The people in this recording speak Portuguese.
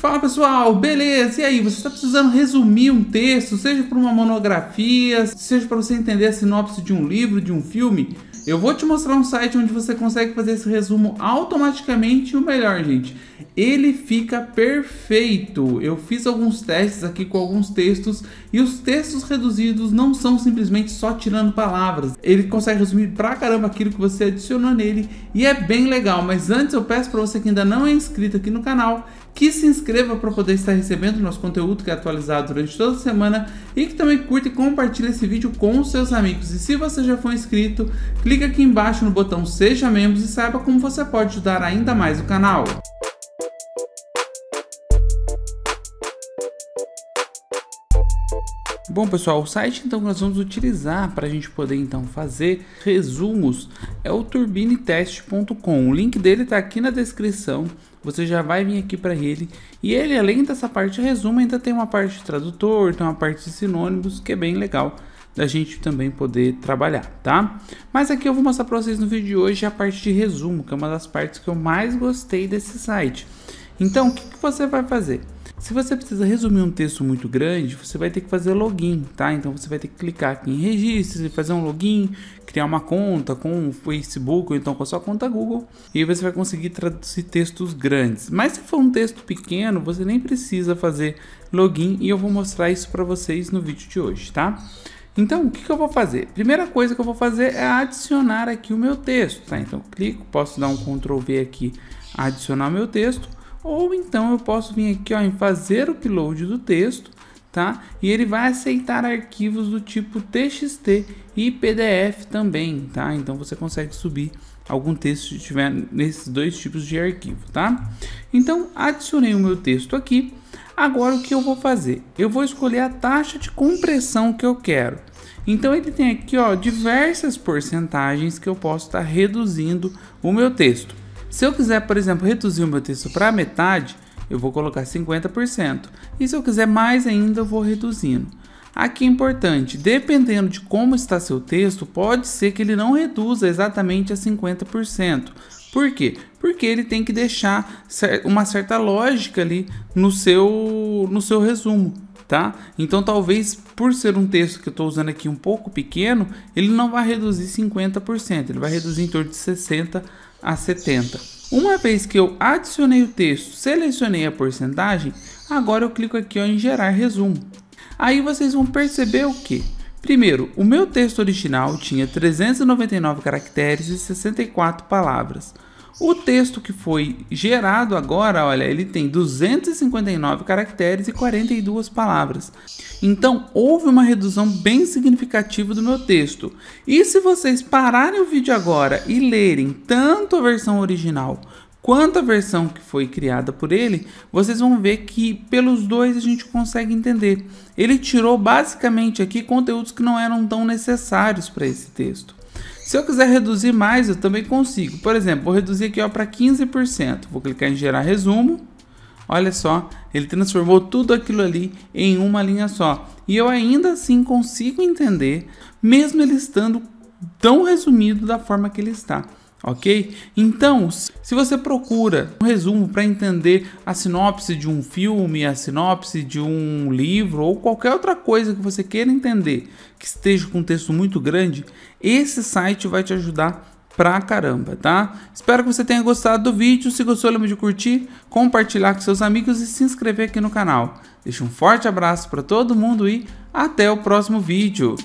Fala pessoal, beleza? E aí, você está precisando resumir um texto, seja para uma monografia, seja para você entender a sinopse de um livro, de um filme? Eu vou te mostrar um site onde você consegue fazer esse resumo automaticamente e o melhor, gente, ele fica perfeito. Eu fiz alguns testes aqui com alguns textos e os textos reduzidos não são simplesmente só tirando palavras. Ele consegue resumir pra caramba aquilo que você adicionou nele e é bem legal. Mas antes eu peço para você que ainda não é inscrito aqui no canal, que se inscreva para poder estar recebendo nosso conteúdo que é atualizado durante toda a semana e que também curta e compartilhe esse vídeo com os seus amigos. E se você já for inscrito, clica aqui embaixo no botão Seja Membros e saiba como você pode ajudar ainda mais o canal. Bom pessoal, o site então que nós vamos utilizar para a gente poder então fazer resumos é o turbinetest.com. O link dele está aqui na descrição. Você já vai vir aqui para ele e ele além dessa parte de resumo ainda tem uma parte de tradutor, tem uma parte de sinônimos que é bem legal da gente também poder trabalhar, tá? Mas aqui eu vou mostrar para vocês no vídeo de hoje a parte de resumo, que é uma das partes que eu mais gostei desse site. Então, o que, que você vai fazer? Se você precisa resumir um texto muito grande, você vai ter que fazer login, tá? Então você vai ter que clicar aqui em e fazer um login, criar uma conta com o Facebook ou então com a sua conta Google e você vai conseguir traduzir textos grandes. Mas se for um texto pequeno, você nem precisa fazer login e eu vou mostrar isso para vocês no vídeo de hoje, tá? Então, o que, que, eu vou fazer? Primeira coisa que eu vou fazer é adicionar aqui o meu texto, tá? Então, clico, posso dar um Ctrl V aqui, adicionar meu texto. Ou então eu posso vir aqui ó, em fazer o upload do texto, tá? E ele vai aceitar arquivos do tipo TXT e PDF também, tá? Então você consegue subir algum texto se tiver nesses dois tipos de arquivo, tá? Então adicionei o meu texto aqui. Agora o que eu vou fazer? Eu vou escolher a taxa de compressão que eu quero. Então ele tem aqui ó, diversas porcentagens que eu posso estar tá reduzindo o meu texto. Se eu quiser, por exemplo, reduzir o meu texto para metade, eu vou colocar 50%. E se eu quiser mais ainda, eu vou reduzindo. Aqui é importante, dependendo de como está seu texto, pode ser que ele não reduza exatamente a 50%. Por quê? Porque ele tem que deixar uma certa lógica ali no seu, no seu resumo tá? Então talvez por ser um texto que eu estou usando aqui um pouco pequeno, ele não vai reduzir 50%, ele vai reduzir em torno de 60 a 70. Uma vez que eu adicionei o texto, selecionei a porcentagem, agora eu clico aqui ó, em gerar resumo. Aí vocês vão perceber o que? Primeiro, o meu texto original tinha 399 caracteres e 64 palavras. O texto que foi gerado agora, olha, ele tem 259 caracteres e 42 palavras. Então, houve uma redução bem significativa do meu texto. E se vocês pararem o vídeo agora e lerem tanto a versão original quanto a versão que foi criada por ele, vocês vão ver que pelos dois a gente consegue entender. Ele tirou basicamente aqui conteúdos que não eram tão necessários para esse texto. Se eu quiser reduzir mais, eu também consigo. Por exemplo, vou reduzir aqui para 15%. Vou clicar em gerar resumo. Olha só, ele transformou tudo aquilo ali em uma linha só. E eu ainda assim consigo entender, mesmo ele estando tão resumido da forma que ele está, ok? Então, se você procura um resumo para entender a sinopse de um filme, a sinopse de um livro ou qualquer outra coisa que você queira entender que esteja com um texto muito grande, esse site vai te ajudar pra caramba, tá? Espero que você tenha gostado do vídeo. Se gostou, lembre de curtir, compartilhar com seus amigos e se inscrever aqui no canal. Deixo um forte abraço para todo mundo e até o próximo vídeo.